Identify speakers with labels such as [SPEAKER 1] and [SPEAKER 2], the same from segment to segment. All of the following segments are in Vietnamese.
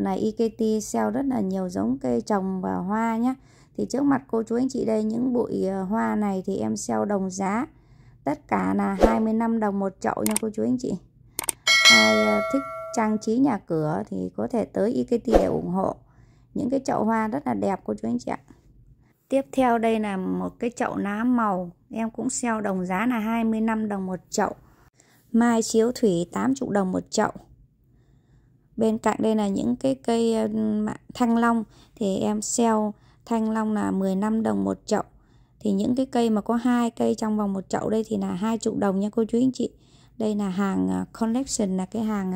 [SPEAKER 1] này IKT e sell rất là nhiều giống cây trồng và hoa nhé thì trước mặt cô chú anh chị đây những bụi ờ, hoa này thì em sell đồng giá tất cả là 25 đồng một chậu nha cô chú anh chị ai ờ, thích trang trí nhà cửa thì có thể tới IKT e để ủng hộ những cái chậu hoa rất là đẹp cô chú anh chị ạ tiếp theo đây là một cái chậu lá màu em cũng sell đồng giá là 25 đồng một chậu mai chiếu thủy 80 đồng một chậu bên cạnh đây là những cái cây ờ, thanh long thì em sale thanh long là 15 đồng một chậu thì những cái cây mà có hai cây trong vòng một chậu đây thì là hai chục đồng nha cô chú anh chị đây là hàng ờ, collection là cái hàng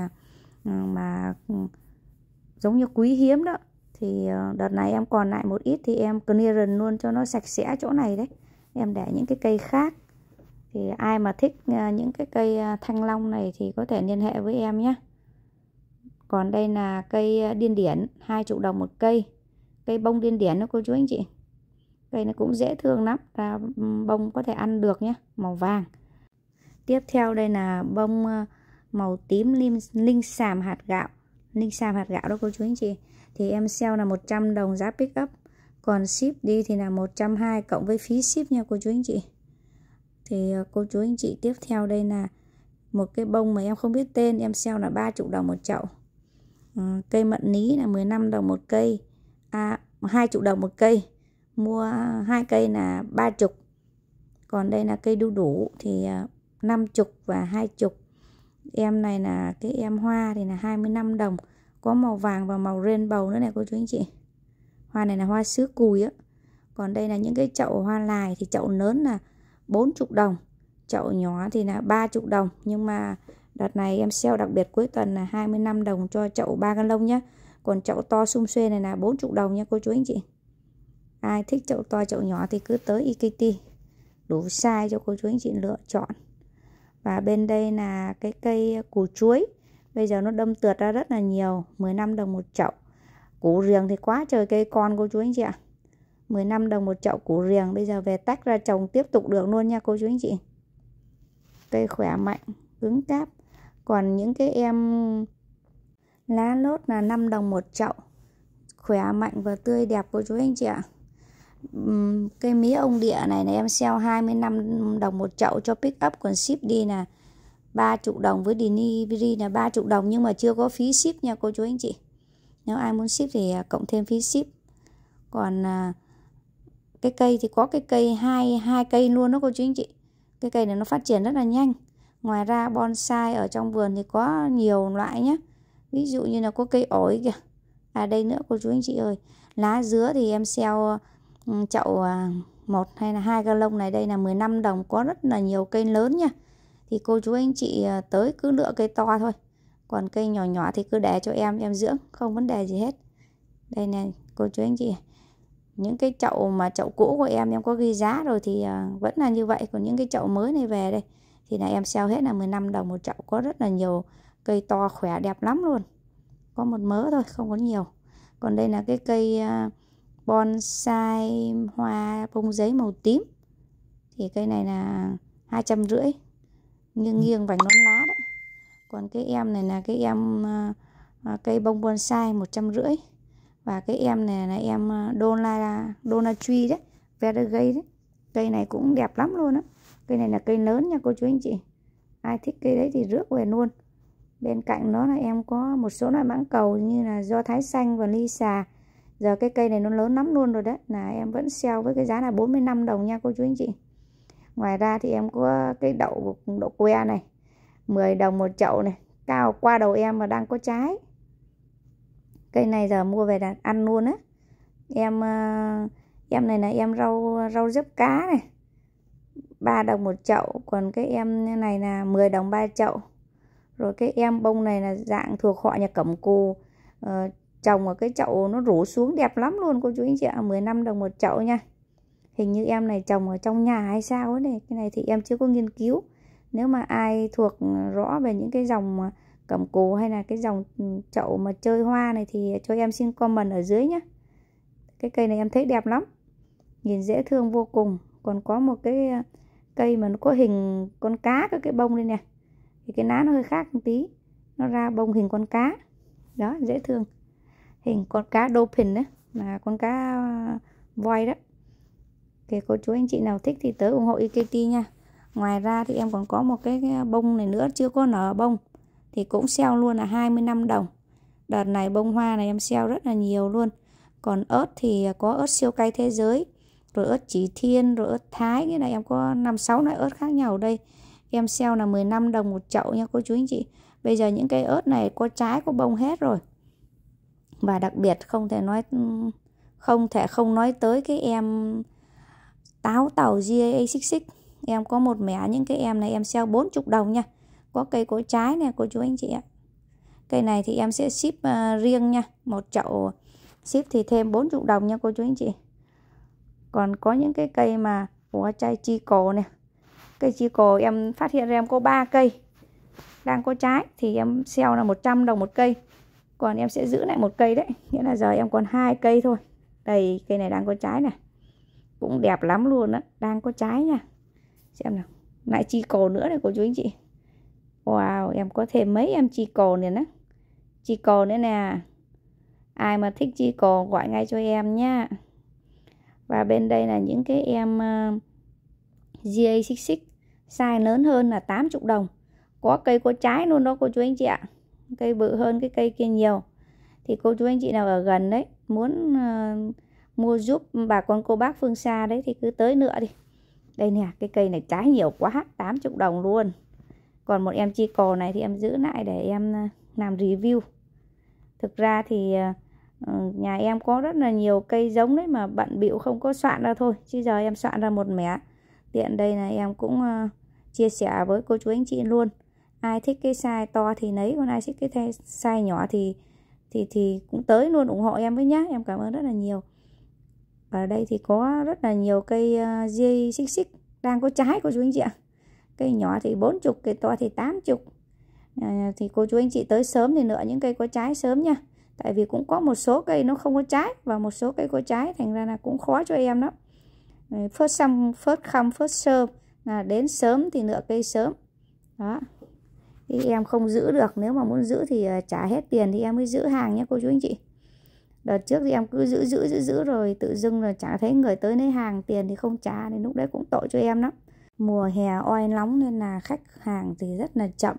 [SPEAKER 1] ờ, mà ừ, giống như quý hiếm đó thì đợt này em còn lại một ít thì em clearance luôn cho nó sạch sẽ chỗ này đấy em để những cái cây khác thì ai mà thích những cái cây thanh long này thì có thể liên hệ với em nhé còn đây là cây ờ, điên điển 2 triệu đồng một cây cây bông điên điển đó cô chú anh chị cây nó cũng dễ thương lắm ra bông có thể ăn được nhé màu vàng tiếp theo đây là bông ờ, màu tím linh, linh sàm hạt gạo linh sàm hạt gạo đó cô chú anh chị thì em sell là 100 đồng giá pick up còn ship đi thì là 120 cộng với phí ship nha cô chú anh chị thì ờ, cô chú anh chị tiếp theo đây là một cái bông mà em không biết tên em sell là 3 triệu đồng một chậu Ờ, cây mận ní là 15 đồng một cây à, 2 chục đồng một cây mua hai cây là ba chục còn đây là cây đu đủ thì à, năm chục và hai chục em này là cái em hoa thì là 25 đồng có màu vàng và màu rainbow nữa này cô chú anh chị hoa này là hoa sứ cùi á còn đây là những cái chậu hoa lài thì chậu lớn là bốn chục đồng chậu nhỏ thì là ba chục đồng nhưng mà Đợt này em sale đặc biệt cuối tuần là 25 đồng cho chậu 3 căn lông nhé. Còn chậu to sum xuê này là 40 đồng nha cô chú anh chị. Ai thích chậu to chậu nhỏ thì cứ tới IKT. E Đủ size cho cô chú anh chị lựa chọn. Và bên đây là cái cây củ chuối. Bây giờ nó đâm tượt ra rất là nhiều. 15 đồng một chậu. Củ riềng thì quá trời cây con cô chú anh chị ạ. À. 15 đồng một chậu củ riềng. Bây giờ về tách ra trồng tiếp tục được luôn nha cô chú anh chị. Cây khỏe mạnh, cứng cáp còn những cái em lá lốt là 5 đồng một chậu khỏe mạnh và tươi đẹp cô chú anh chị ạ cây mía ông địa này là em sale 25 đồng một chậu cho pick up còn ship đi là 30 đồng với delivery là 30 đồng nhưng mà chưa có phí ship nha cô chú anh chị nếu ai muốn ship thì à, cộng thêm phí ship còn à, cái cây thì có cái cây hai hai cây luôn đó cô chú anh chị cái cây này nó phát triển rất là nhanh ngoài ra bonsai ở trong vườn thì có nhiều loại nhé ví dụ như là có cây ổi kìa à đây nữa cô chú anh chị ơi lá dứa thì em sale chậu à, một hay là hai gallon này đây là 15 đồng có rất là nhiều cây lớn nha thì cô chú anh chị à, tới cứ lựa cây to thôi còn cây nhỏ nhỏ thì cứ để cho em em dưỡng không vấn đề gì hết đây này cô chú anh chị những cái chậu mà chậu cũ của em em có ghi giá rồi thì à, vẫn là như vậy còn những cái chậu mới này về đây thì là em sale hết là 15 đồng một chậu có rất là nhiều cây to khỏe đẹp lắm luôn có một mớ thôi không có nhiều còn đây là cái cây à, bonsai hoa bông giấy màu tím thì cây này là hai trăm rưỡi nghiêng nghiêng vành nón lá đấy còn cái em này là cái em à, à, cây bông bonsai một trăm rưỡi và cái em này là em Dona Dona Tree đấy, Verdigay đấy. Cây này cũng đẹp lắm luôn á cây này là cây lớn nha cô chú anh chị ai thích cây đấy thì rước về luôn bên cạnh nó là em có một số loại mãng cầu như là do thái xanh và ly xà giờ cái cây này nó lớn lắm luôn rồi đấy là em vẫn sale với cái giá là 45 đồng nha cô chú anh chị ngoài ra thì em có cái đậu đậu que này 10 đồng một chậu này cao qua đầu em mà đang có trái cây này giờ mua về là ăn luôn á em ờ, em này là em rau rau diếp cá này 3 đồng một chậu còn cái em này là 10 đồng 3 chậu rồi cái em bông này là dạng thuộc họ nhà cẩm cù ờ, trồng ở cái chậu nó rủ xuống đẹp lắm luôn cô chú anh chị ạ à, 15 đồng một chậu nha hình như em này trồng ở trong nhà hay sao ấy này cái này thì em chưa có nghiên cứu nếu mà ai thuộc rõ về những cái dòng cẩm cù hay là cái dòng chậu mà chơi hoa này thì cho em xin comment ở dưới nhé cái cây này em thấy đẹp lắm nhìn dễ thương vô cùng còn có một cái cây mà nó có hình con cá có cái bông lên nè thì cái lá nó hơi khác một tí nó ra bông hình con cá đó dễ thương hình con cá dolphin đấy là con cá à, voi đó thì cô chú anh chị nào thích thì tới ủng hộ IKT e nha ngoài ra thì em còn có một cái bông này nữa chưa có nở bông thì cũng sale luôn là 25 đồng đợt này bông hoa này em sale rất là nhiều luôn còn ớt thì có ớt siêu cay thế giới rồi ớt chỉ thiên rồi ớt thái cái này em có năm sáu loại ớt khác nhau ở đây em sale là 15 đồng một chậu nha cô chú anh chị bây giờ những cái ớt này có trái có bông hết rồi và đặc biệt không thể nói không thể không nói tới cái em táo tàu GA66 em có một mẻ những cái em này em sale 40 đồng nha có cây có trái nè cô chú anh chị ạ cây này thì em sẽ ship ờ, riêng nha một chậu ship thì thêm 40 đồng nha cô chú anh chị còn có những cái cây mà của chai chi cổ này cây chi cổ em phát hiện ra em có 3 cây đang có trái thì em sell là 100 đồng một cây còn em sẽ giữ lại một cây đấy nghĩa là giờ em còn hai cây thôi đây cây này đang có trái này cũng đẹp lắm luôn đó đang có trái nha xem nào lại chi cổ nữa này cô chú anh chị wow em có thêm mấy em chi cổ này nữa chi cổ nữa nè ai mà thích chi cổ gọi ngay cho em nhá và bên đây là những cái em uh, ờ, GA66 size lớn hơn là 80 đồng có cây có trái luôn đó cô chú anh chị ạ cây bự hơn cái cây kia nhiều thì cô chú anh chị nào ở gần đấy muốn uh, mua giúp bà con cô bác phương xa đấy thì cứ tới nữa đi đây nè cái cây này trái nhiều quá 80 đồng luôn còn một em chi cò này thì em giữ lại để em ờ, làm review thực ra thì uh, Ờ, nhà em có rất là nhiều cây giống đấy mà bận bịu không có soạn ra thôi chứ giờ em soạn ra một mẻ tiện đây là em cũng ờ, chia sẻ với cô chú anh chị luôn ai thích cái size to thì lấy còn ai thích cái size nhỏ thì thì thì cũng tới luôn ủng hộ em với nhá em cảm ơn rất là nhiều và ở đây thì có rất là nhiều cây ờ, dây xích xích đang có trái cô chú anh chị ạ cây nhỏ thì bốn chục cây to thì tám chục à, thì cô chú anh chị tới sớm thì nữa những cây có trái sớm nha tại vì cũng có một số cây nó không có trái và một số cây có trái thành ra là cũng khó cho em lắm phớt xong phớt không phớt sơm là đến sớm thì nửa cây sớm đó thì em không giữ được nếu mà muốn giữ thì ờ, trả hết tiền thì em mới giữ hàng nhé cô chú anh chị đợt trước thì em cứ giữ giữ giữ giữ rồi tự dưng là chả thấy người tới lấy hàng tiền thì không trả nên lúc đấy cũng tội cho em lắm mùa hè oi nóng nên là khách hàng thì rất là chậm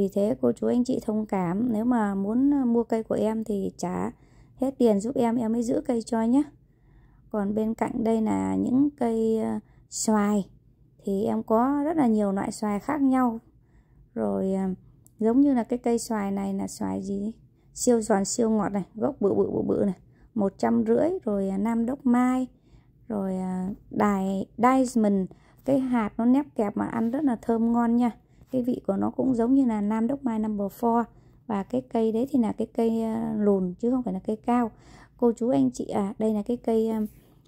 [SPEAKER 1] vì thế cô chú anh chị thông cảm nếu mà muốn ờ, mua cây của em thì trả hết tiền giúp em em mới giữ cây cho nhé còn bên cạnh đây là những cây ờ, xoài thì em có rất là nhiều loại xoài khác nhau rồi ờ, giống như là cái cây xoài này là xoài gì siêu giòn siêu ngọt này gốc bự bự bự bự này một trăm rưỡi rồi nam đốc mai rồi đài diamond cái hạt nó nép kẹp mà ăn rất là thơm ngon nha cái vị của nó cũng giống như là Nam Đốc Mai number 4 và cái cây đấy thì là cái cây ờ, lùn chứ không phải là cây cao cô chú anh chị à đây là cái cây ờ,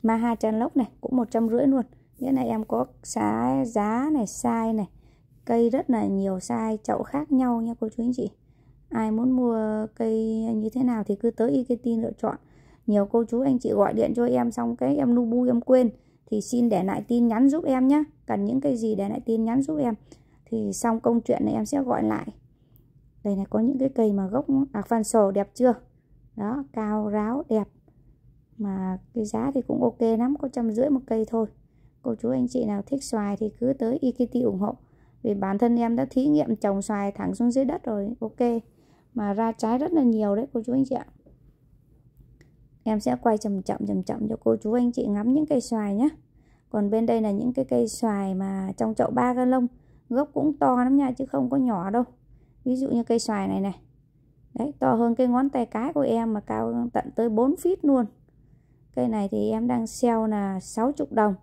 [SPEAKER 1] Maha Chan Lốc này cũng một trăm rưỡi luôn nghĩa là em có giá giá này sai này cây rất là nhiều sai chậu khác nhau nha cô chú anh chị ai muốn mua cây như thế nào thì cứ tới Iketin lựa chọn nhiều cô chú anh chị gọi điện cho em xong cái em nu bu em quên thì xin để lại tin nhắn giúp em nhé cần những cái gì để lại tin nhắn giúp em thì xong công chuyện này em sẽ gọi lại đây này có những cái cây mà gốc à, phan sổ đẹp chưa đó cao ráo đẹp mà cái giá thì cũng ok lắm có trăm rưỡi một cây thôi cô chú anh chị nào thích xoài thì cứ tới IKT ủng hộ vì bản thân em đã thí nghiệm trồng xoài thẳng xuống dưới đất rồi ok mà ra trái rất là nhiều đấy cô chú anh chị ạ em sẽ quay chậm chậm chậm chậm cho cô chú anh chị ngắm những cây xoài nhé còn bên đây là những cái cây xoài mà trong chậu ba ga lông gốc cũng to lắm nha chứ không có nhỏ đâu ví dụ như cây xoài này này đấy to hơn cây ngón tay cái của em mà cao tận tới 4 feet luôn cây này thì em đang sell là 60 đồng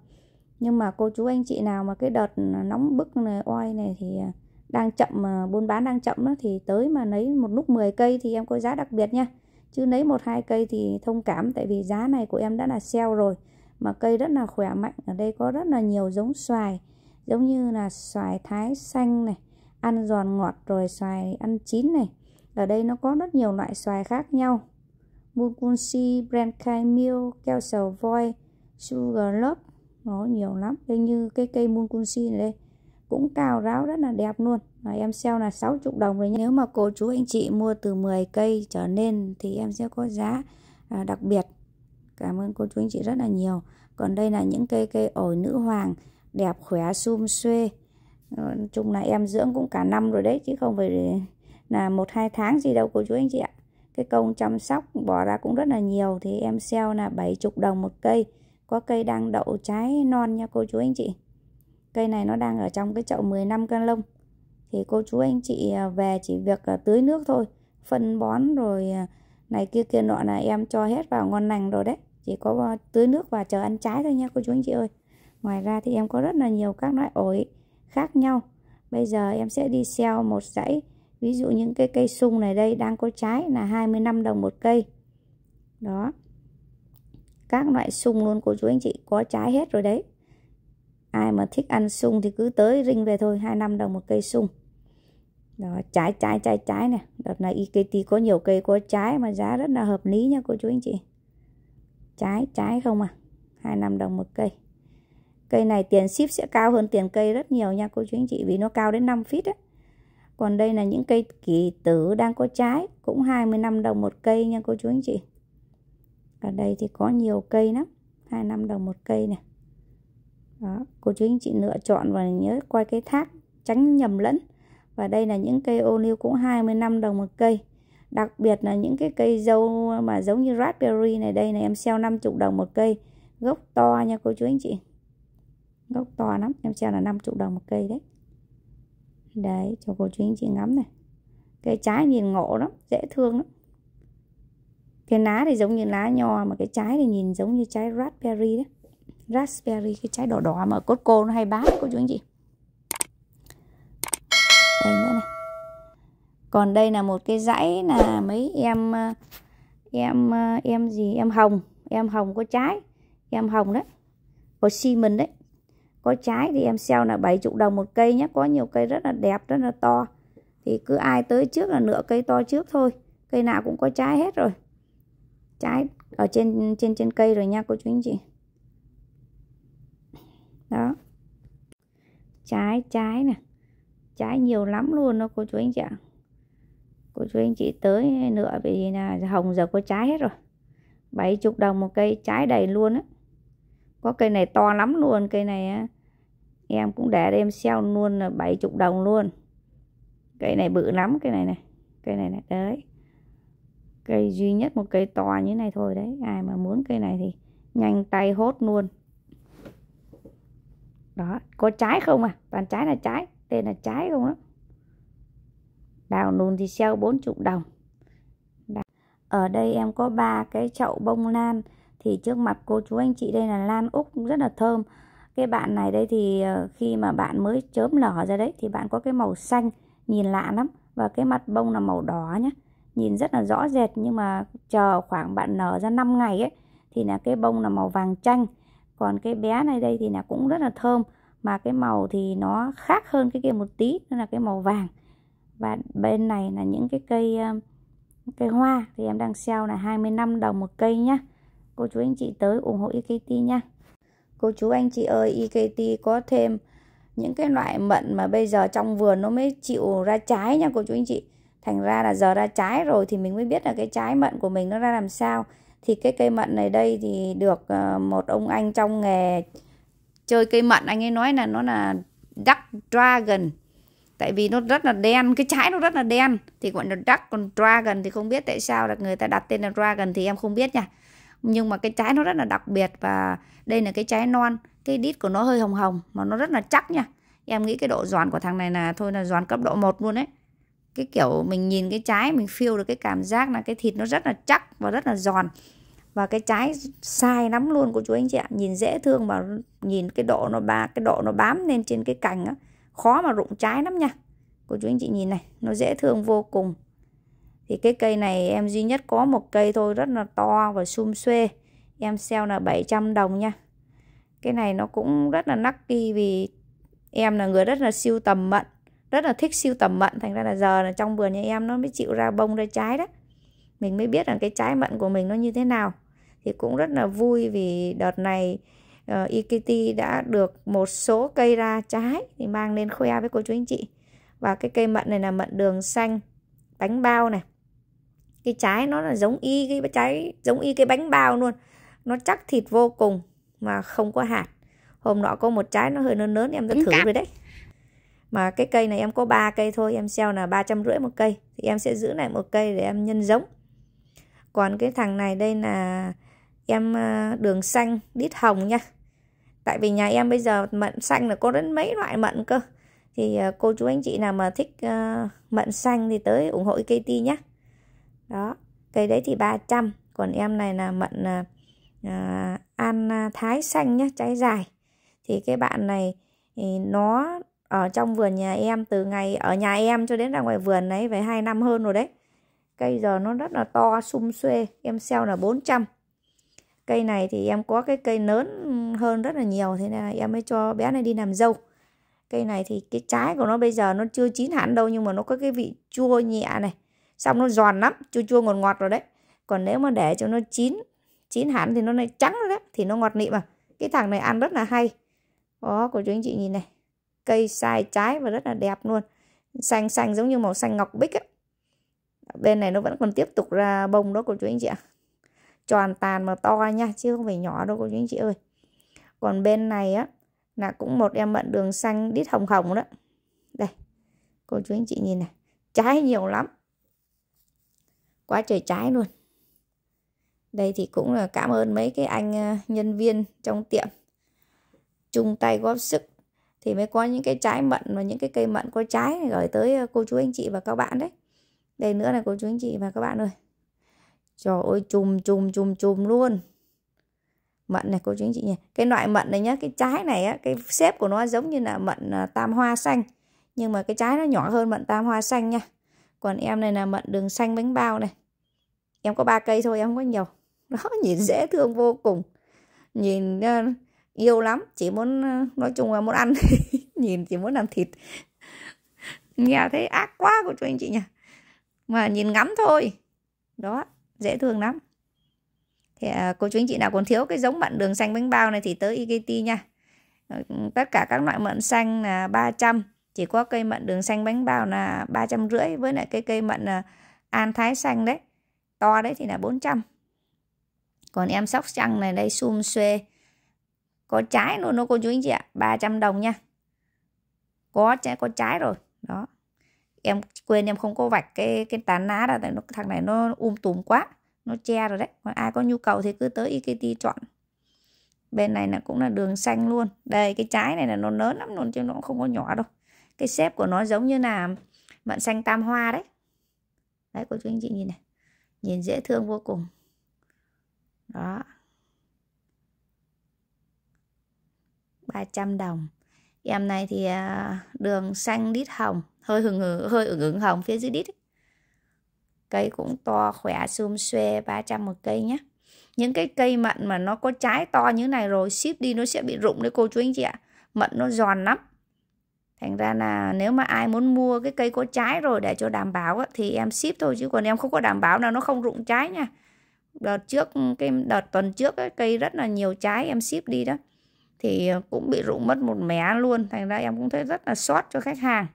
[SPEAKER 1] nhưng mà cô chú anh chị nào mà cái đợt nóng bức này oi này thì à, đang chậm à, buôn bán đang chậm đó thì tới mà lấy một lúc 10 cây thì em có giá đặc biệt nha chứ lấy một hai cây thì thông cảm tại vì giá này của em đã là sell rồi mà cây rất là khỏe mạnh ở đây có rất là nhiều giống xoài giống như là xoài thái xanh này ăn giòn ngọt rồi xoài ăn chín này ở đây nó có rất nhiều loại xoài khác nhau Mukunsi, Brankai Mill, keo sầu voi, Sugar Love nó nhiều lắm đây như cái cây Mukunsi này đây cũng cao ráo rất là đẹp luôn và em sale là 60 đồng rồi nhé. nếu mà cô chú anh chị mua từ 10 cây trở lên thì em sẽ có giá à, đặc biệt cảm ơn cô chú anh chị rất là nhiều còn đây là những cây cây ổi nữ hoàng đẹp khỏe sum xuê ờ, nói chung là em dưỡng cũng cả năm rồi đấy chứ không phải là một hai tháng gì đâu cô chú anh chị ạ cái công chăm sóc bỏ ra cũng rất là nhiều thì em sell là 70 đồng một cây có cây đang đậu trái non nha cô chú anh chị cây này nó đang ở trong cái chậu 15 cân lông thì cô chú anh chị à, về chỉ việc à, tưới nước thôi phân bón rồi à, này kia kia nọ là em cho hết vào ngon lành rồi đấy chỉ có tưới nước và chờ ăn trái thôi nha cô chú anh chị ơi Ngoài ra thì em có rất là nhiều các loại ổi khác nhau. Bây giờ em sẽ đi xeo một dãy. Ví dụ những cái cây sung này đây đang có trái là 25 đồng một cây. Đó. Các loại sung luôn cô chú anh chị có trái hết rồi đấy. Ai mà thích ăn sung thì cứ tới rinh về thôi, 25 đồng một cây sung. Đó, trái trái trái trái này, đợt này IKT có nhiều cây có trái mà giá rất là hợp lý nha cô chú anh chị. Trái trái không à, 25 đồng một cây cây này tiền ship sẽ cao hơn tiền cây rất nhiều nha cô chú anh chị vì nó cao đến 5 feet ấy. còn đây là những cây kỳ tử đang có trái cũng 25 đồng một cây nha cô chú anh chị ở đây thì có nhiều cây lắm 25 đồng một cây này đó, cô chú anh chị lựa chọn và nhớ quay cái thác tránh nhầm lẫn và đây là những cây ô liu cũng 25 đồng một cây đặc biệt là những cái cây dâu mà giống như raspberry này đây này em sale 50 đồng một cây gốc to nha cô chú anh chị gốc to lắm em treo là 5 triệu đồng một cây đấy đấy cho cô chú anh chị ngắm này cây trái nhìn ngộ lắm dễ thương lắm cái lá thì giống như lá nho mà cái trái thì nhìn giống như trái raspberry đấy raspberry cái trái đỏ đỏ mà cốt cô nó hay bán cô chú anh chị đây nữa này còn đây là một cái dãy là mấy em ờ, em ờ, em gì em hồng em hồng có trái em hồng đấy có xi mần đấy có trái thì em sale là 7 chục đồng một cây nhé có nhiều cây rất là đẹp rất là to thì cứ ai tới trước là nửa cây to trước thôi cây nào cũng có trái hết rồi trái ở trên trên trên cây rồi nha cô chú anh chị đó trái trái nè trái nhiều lắm luôn đó cô chú anh chị ạ cô chú anh chị tới nửa vì là hồng giờ có trái hết rồi 70 đồng một cây trái đầy luôn á có cây này to lắm luôn cây này em cũng để em sell luôn là 70 đồng luôn cây này bự lắm cây này này cây này này đấy cây duy nhất một cây to như này thôi đấy ai mà muốn cây này thì nhanh tay hốt luôn đó có trái không à toàn trái là trái tên là trái không đó đào nùn thì sell 40 đồng ở đây em có ba cái chậu bông lan thì trước mặt cô chú anh chị đây là lan úc rất là thơm cái bạn này đây thì ờ, khi mà bạn mới chớm nở ra đấy thì bạn có cái màu xanh nhìn lạ lắm và cái mặt bông là màu đỏ nhá nhìn rất là rõ rệt nhưng mà chờ khoảng bạn nở ra 5 ngày ấy thì là cái bông là màu vàng chanh còn cái bé này đây thì là cũng rất là thơm mà cái màu thì nó khác hơn cái kia một tí nên là cái màu vàng và bên này là những cái cây ờ, cây hoa thì em đang sale là 25 đồng một cây nhá cô chú anh chị tới ủng hộ Ikiti nhá cô chú anh chị ơi IKT e có thêm những cái loại mận mà bây giờ trong vườn nó mới chịu ra trái nha cô chú anh chị thành ra là giờ ra trái rồi thì mình mới biết là cái trái mận của mình nó ra làm sao thì cái cây mận này đây thì được ờ, một ông anh trong nghề chơi cây mận anh ấy nói là nó là duck dragon tại vì nó rất là đen cái trái nó rất là đen thì gọi là duck còn dragon thì không biết tại sao là người ta đặt tên là dragon thì em không biết nha nhưng mà cái trái nó rất là đặc biệt và đây là cái trái non cái đít của nó hơi hồng hồng mà nó rất là chắc nha em nghĩ cái độ giòn của thằng này là thôi là giòn cấp độ 1 luôn đấy cái kiểu mình nhìn cái trái mình feel được cái cảm giác là cái thịt nó rất là chắc và rất là giòn và cái trái sai lắm luôn của chú anh chị ạ nhìn dễ thương mà nhìn cái độ nó ba cái độ nó bám lên trên cái cành á khó mà rụng trái lắm nha cô chú anh chị nhìn này nó dễ thương vô cùng thì cái cây này em duy nhất có một cây thôi rất là to và sum xuê em sale là 700 đồng nha cái này nó cũng rất là lucky vì em là người rất là siêu tầm mận rất là thích siêu tầm mận thành ra là giờ là trong vườn nhà em nó mới chịu ra bông ra trái đó mình mới biết là cái trái mận của mình nó như thế nào thì cũng rất là vui vì đợt này uh, ờ, IKT đã được một số cây ra trái thì mang lên khoe với cô chú anh chị và cái cây mận này là mận đường xanh bánh bao này cái trái nó là giống y cái trái giống y cái bánh bao luôn nó chắc thịt vô cùng mà không có hạt hôm nọ có một trái nó hơi lớn lớn em đã thử rồi đấy mà cái cây này em có 3 cây thôi em sell là ba trăm rưỡi một cây thì em sẽ giữ lại một cây để em nhân giống còn cái thằng này đây là em à, đường xanh đít hồng nha tại vì nhà em bây giờ mận xanh là có đến mấy loại mận cơ thì à, cô chú anh chị nào mà thích à, mận xanh thì tới ủng hộ KT nhé đó cây đấy thì 300 còn em này là mận à, an à, à, thái xanh nhá trái dài thì cái bạn này thì nó ở trong vườn nhà em từ ngày ở nhà em cho đến ra ngoài vườn đấy về 2 năm hơn rồi đấy cây giờ nó rất là to sum xuê em sale là 400 cây này thì em có cái cây lớn hơn rất là nhiều thế nên là em mới cho bé này đi làm dâu cây này thì cái trái của nó bây giờ nó chưa chín hẳn đâu nhưng mà nó có cái vị chua nhẹ này xong nó giòn lắm chua chua ngọt ngọt rồi đấy còn nếu mà để cho nó chín chín hẳn thì nó lại trắng rồi đấy thì nó ngọt nịm à cái thằng này ăn rất là hay đó của chú anh chị nhìn này cây sai trái và rất là đẹp luôn xanh xanh giống như màu xanh ngọc bích ấy. bên này nó vẫn còn tiếp tục ra bông đó của chú anh chị ạ tròn tàn mà to nha chứ không phải nhỏ đâu cô chú anh chị ơi còn bên này á là cũng một em mận đường xanh đít hồng hồng đó đây cô chú anh chị nhìn này trái nhiều lắm quá trời trái luôn đây thì cũng là cảm ơn mấy cái anh ờ, nhân viên trong tiệm chung tay góp sức thì mới có những cái trái mận và những cái cây mận có trái gửi tới ờ, cô chú anh chị và các bạn đấy đây nữa là cô chú anh chị và các bạn ơi trời ơi chùm chùm chùm chùm luôn mận này cô chú anh chị nhỉ cái loại mận này nhá cái trái này á cái xếp của nó giống như là mận ờ, tam hoa xanh nhưng mà cái trái nó nhỏ hơn mận tam hoa xanh nha còn em này là mận đường xanh bánh bao này em có ba cây thôi em không có nhiều đó nhìn dễ thương vô cùng nhìn uh, yêu lắm chỉ muốn uh, nói chung là muốn ăn nhìn chỉ muốn làm thịt nghe thấy ác quá của chú anh chị nhỉ mà nhìn ngắm thôi đó dễ thương lắm thì à, cô chú anh chị nào còn thiếu cái giống mận đường xanh bánh bao này thì tới IGT nha ờ, tất cả các loại mận xanh là 300 chỉ có cây mận đường xanh bánh bao là ba trăm rưỡi với lại cái cây mận an thái xanh đấy to đấy thì là 400 còn em sóc trăng này đây sum xuê có trái luôn nó cô chú anh chị ạ 300 đồng nha có trái có trái rồi đó em quên em không có vạch cái cái tán lá ra tại nó thằng này nó um tùm quá nó che rồi đấy còn ai có nhu cầu thì cứ tới IKT chọn bên này là cũng là đường xanh luôn đây cái trái này là nó lớn lắm luôn chứ nó cũng không có nhỏ đâu cái xếp của nó giống như là mận xanh tam hoa đấy đấy cô chú anh chị nhìn này nhìn dễ thương vô cùng đó 300 đồng em này thì à, đường xanh đít hồng hơi hừng hừ, hơi ửng ửng hồng phía dưới đít ấy. cây cũng to khỏe xum xuê 300 một cây nhé những cái cây mận mà nó có trái to như này rồi ship đi nó sẽ bị rụng đấy cô chú anh chị ạ mận nó giòn lắm thành ra là nếu mà ai muốn mua cái cây có trái rồi để cho đảm bảo thì em ship thôi chứ còn em không có đảm bảo là nó không rụng trái nha đợt trước cái đợt tuần trước ấy, cây rất là nhiều trái em ship đi đó thì cũng bị rụng mất một mé luôn thành ra em cũng thấy rất là sót cho khách hàng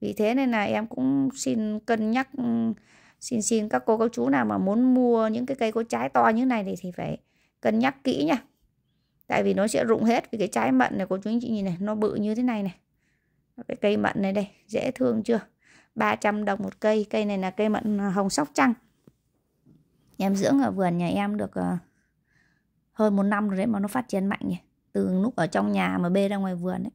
[SPEAKER 1] vì thế nên là em cũng xin cân nhắc ừ, xin xin các cô các chú nào mà muốn mua những cái cây có trái to như này thì thì phải cân nhắc kỹ nha tại vì nó sẽ rụng hết vì cái trái mận này cô chú anh chị nhìn này nó bự như thế này này cái cây mận này đây dễ thương chưa 300 đồng một cây cây này là cây mận à, hồng sóc trăng em dưỡng ở vườn nhà em được à, hơn một năm rồi đấy mà nó phát triển mạnh nhỉ từ lúc ở trong nhà mà bê ra ngoài vườn đấy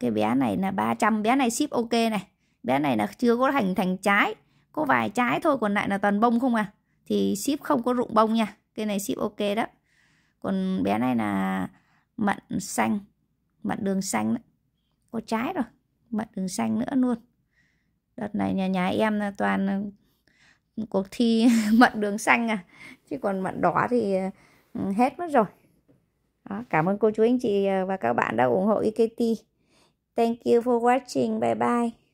[SPEAKER 1] cái bé này là 300 bé này ship ok này bé này là chưa có thành thành trái có vài trái thôi còn lại là toàn bông không à thì ship không có rụng bông nha cây này ship ok đó còn bé này là mận xanh mận đường xanh đó. có trái rồi mận đường xanh nữa luôn đợt này nhà nhà em là toàn ừ, cuộc thi mận đường xanh à chứ còn mận đỏ thì ừ, hết mất rồi đó, cảm ơn cô chú anh chị ờ, và các bạn đã ủng hộ IKT thank you for watching bye bye